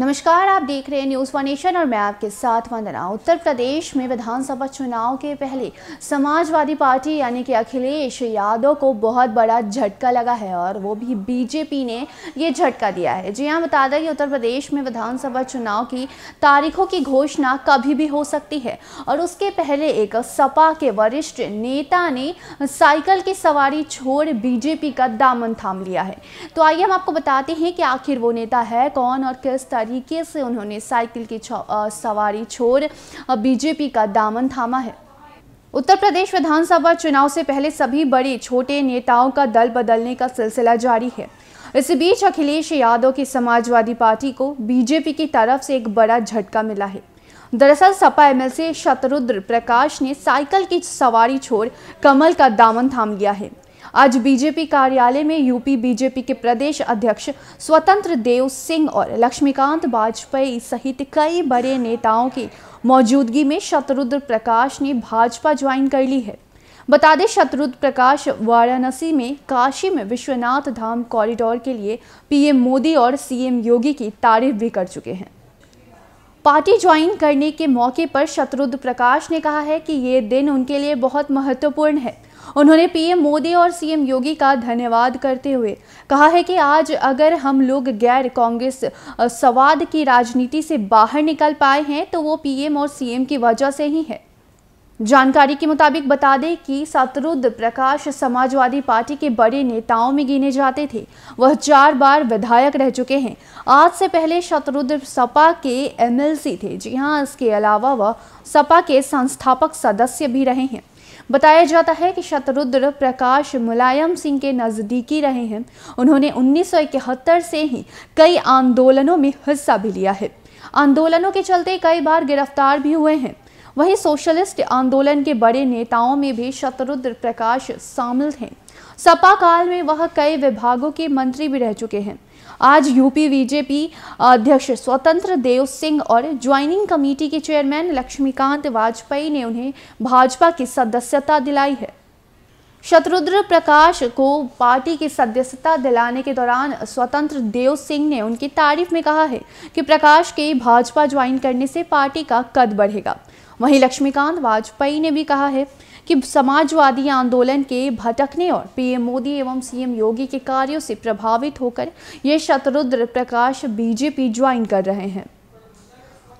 नमस्कार आप देख रहे हैं न्यूज़ वन एशन और मैं आपके साथ वंदना उत्तर प्रदेश में विधानसभा चुनाव के पहले समाजवादी पार्टी यानी कि अखिलेश यादव को बहुत बड़ा झटका लगा है और वो भी बीजेपी ने ये झटका दिया है जी हाँ बता दें कि उत्तर प्रदेश में विधानसभा चुनाव की तारीखों की घोषणा कभी भी हो सकती है और उसके पहले एक सपा के वरिष्ठ नेता ने साइकिल की सवारी छोड़ बीजेपी का दामन थाम लिया है तो आइए हम आपको बताते हैं कि आखिर वो नेता है कौन और किस तरीके से उन्होंने साइकिल की सवारी छोड़ बीजेपी का दामन थामा है उत्तर प्रदेश विधानसभा चुनाव से पहले सभी बड़े छोटे नेताओं का दल बदलने का सिलसिला जारी है इस बीच अखिलेश यादव की समाजवादी पार्टी को बीजेपी की तरफ से एक बड़ा झटका मिला है दरअसल सपा एमएलसी शत्रुद्र प्रकाश ने साइकिल की सवारी छोड़ कमल का दामन थाम लिया है आज बीजेपी कार्यालय में यूपी बीजेपी के प्रदेश अध्यक्ष स्वतंत्र देव सिंह और लक्ष्मीकांत वाजपेयी सहित कई बड़े नेताओं की मौजूदगी में शत्रुद्र प्रकाश ने भाजपा ज्वाइन कर ली है बता दें शत्रुद्र प्रकाश वाराणसी में काशी में विश्वनाथ धाम कॉरिडोर के लिए पीएम मोदी और सीएम योगी की तारीफ भी कर चुके हैं पार्टी ज्वाइन करने के मौके पर शत्रुद्र प्रकाश ने कहा है कि ये दिन उनके लिए बहुत महत्वपूर्ण है उन्होंने पीएम मोदी और सीएम योगी का धन्यवाद करते हुए कहा है कि आज अगर हम लोग गैर कांग्रेस सवाद की राजनीति से बाहर निकल पाए हैं तो वो पीएम और सीएम की वजह से ही है जानकारी के मुताबिक बता दें कि शत्रुद्ध प्रकाश समाजवादी पार्टी के बड़े नेताओं में गिने जाते थे वह चार बार विधायक रह चुके हैं आज से पहले शत्रुद्ध सपा के एमएलसी थे जी हाँ इसके अलावा वह सपा के संस्थापक सदस्य भी रहे हैं बताया जाता है कि शतरुद्र प्रकाश मुलायम सिंह के नज़दीकी रहे हैं उन्होंने उन्नीस से ही कई आंदोलनों में हिस्सा भी लिया है आंदोलनों के चलते कई बार गिरफ्तार भी हुए हैं वहीं सोशलिस्ट आंदोलन के बड़े नेताओं में भी शत्रुद्र प्रकाश शामिल हैं सपा काल में वह कई विभागों के मंत्री भी रह चुके हैं आज यूपी बीजेपी अध्यक्ष स्वतंत्र देव सिंह और ज्वाइनिंग कमेटी के चेयरमैन लक्ष्मीकांत वाजपेयी ने उन्हें भाजपा की सदस्यता दिलाई है शत्रुद्र प्रकाश को पार्टी की सदस्यता दिलाने के दौरान स्वतंत्र देव सिंह ने उनकी तारीफ में कहा है कि प्रकाश के भाजपा ज्वाइन करने से पार्टी का कद बढ़ेगा वहीं लक्ष्मीकांत वाजपेयी ने भी कहा है कि समाजवादी आंदोलन के भटकने और पीएम मोदी एवं सीएम योगी के कार्यों से प्रभावित होकर ये शत्रुद्र प्रकाश बीजेपी ज्वाइन कर रहे हैं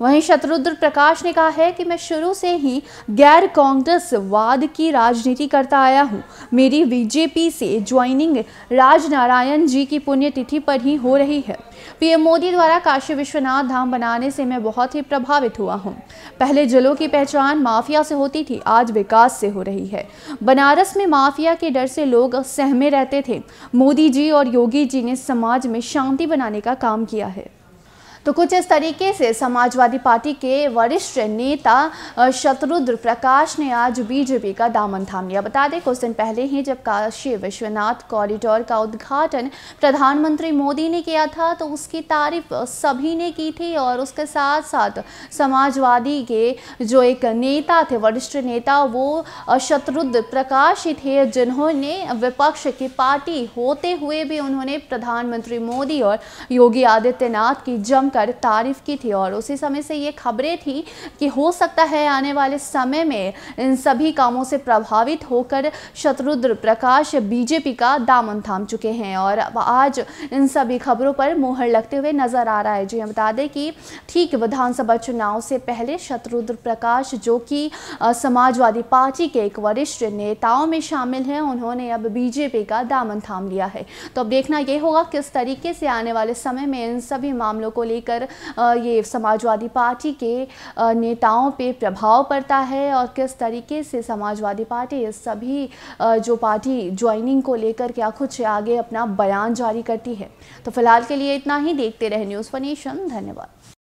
वहीं शत्रुद्र प्रकाश ने कहा है कि मैं शुरू से ही गैर कांग्रेस वाद की राजनीति करता आया हूं मेरी बीजेपी से ज्वाइनिंग राजनारायण जी की पुण्यतिथि पर ही हो रही है पीएम मोदी द्वारा काशी विश्वनाथ धाम बनाने से मैं बहुत ही प्रभावित हुआ हूँ पहले जलों की पहचान माफिया से होती थी आज विकास से हो रही है बनारस में माफिया के डर से लोग सहमे रहते थे मोदी जी और योगी जी ने समाज में शांति बनाने का काम किया है तो कुछ इस तरीके से समाजवादी पार्टी के वरिष्ठ नेता शत्रुद्र प्रकाश ने आज बीजेपी का दामन थाम लिया बता दें कुछ दिन पहले ही जब काशी विश्वनाथ कॉरिडोर का उद्घाटन प्रधानमंत्री मोदी ने किया था तो उसकी तारीफ सभी ने की थी और उसके साथ साथ समाजवादी के जो एक नेता थे वरिष्ठ नेता वो शत्रुघ्र प्रकाश ही थे जिन्होंने विपक्ष की पार्टी होते हुए भी उन्होंने प्रधानमंत्री मोदी और योगी आदित्यनाथ की जमकर कर तारीफ़ की थी और उसी समय से ये खबरें थी कि हो सकता है आने वाले समय में इन सभी कामों से प्रभावित होकर शत्रुद्र प्रकाश बीजेपी का दामन थाम चुके हैं और आज इन सभी खबरों पर मोहर लगते हुए नजर आ रहा है जी हम बता दें कि ठीक विधानसभा चुनाव से पहले शत्रुद्र प्रकाश जो कि समाजवादी पार्टी के एक वरिष्ठ नेताओं में शामिल हैं उन्होंने अब बीजेपी का दामन थाम लिया है तो अब देखना यह होगा किस तरीके से आने वाले समय में इन सभी मामलों को लेकर लेकर ये समाजवादी पार्टी के नेताओं पे प्रभाव पड़ता है और किस तरीके से समाजवादी पार्टी इस सभी जो पार्टी ज्वाइनिंग को लेकर क्या खुद से आगे अपना बयान जारी करती है तो फिलहाल के लिए इतना ही देखते रहे न्यूज़ फॉर धन्यवाद